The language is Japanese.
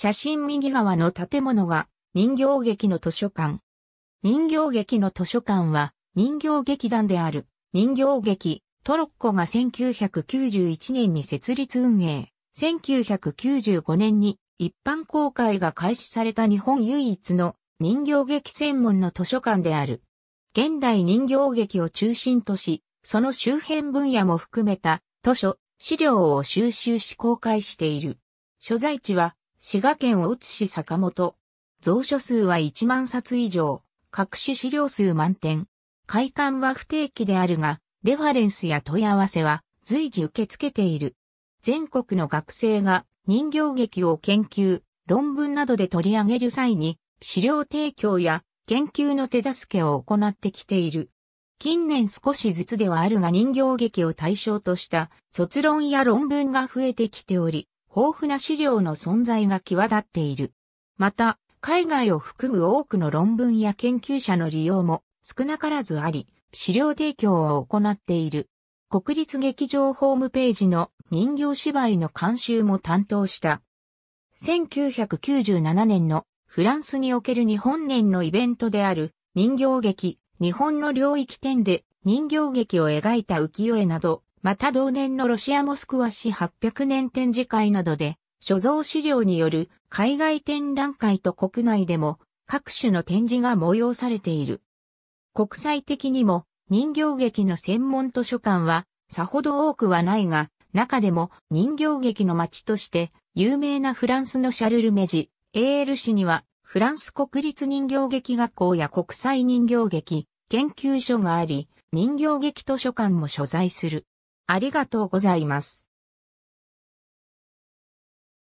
写真右側の建物が人形劇の図書館。人形劇の図書館は人形劇団である人形劇トロッコが1991年に設立運営。1995年に一般公開が開始された日本唯一の人形劇専門の図書館である。現代人形劇を中心とし、その周辺分野も含めた図書、資料を収集し公開している。所在地は滋賀県大津市坂本。蔵書数は1万冊以上。各種資料数満点。開館は不定期であるが、レファレンスや問い合わせは随時受け付けている。全国の学生が人形劇を研究、論文などで取り上げる際に、資料提供や研究の手助けを行ってきている。近年少しずつではあるが人形劇を対象とした卒論や論文が増えてきており、豊富な資料の存在が際立っている。また、海外を含む多くの論文や研究者の利用も少なからずあり、資料提供を行っている。国立劇場ホームページの人形芝居の監修も担当した。1997年のフランスにおける日本年のイベントである人形劇、日本の領域展で人形劇を描いた浮世絵などまた同年のロシアモスクワ市800年展示会などで、所蔵資料による海外展覧会と国内でも各種の展示が催されている。国際的にも人形劇の専門図書館はさほど多くはないが、中でも人形劇の街として有名なフランスのシャルルメジ、AL 市にはフランス国立人形劇学校や国際人形劇研究所があり、人形劇図書館も所在する。ありがとうございます。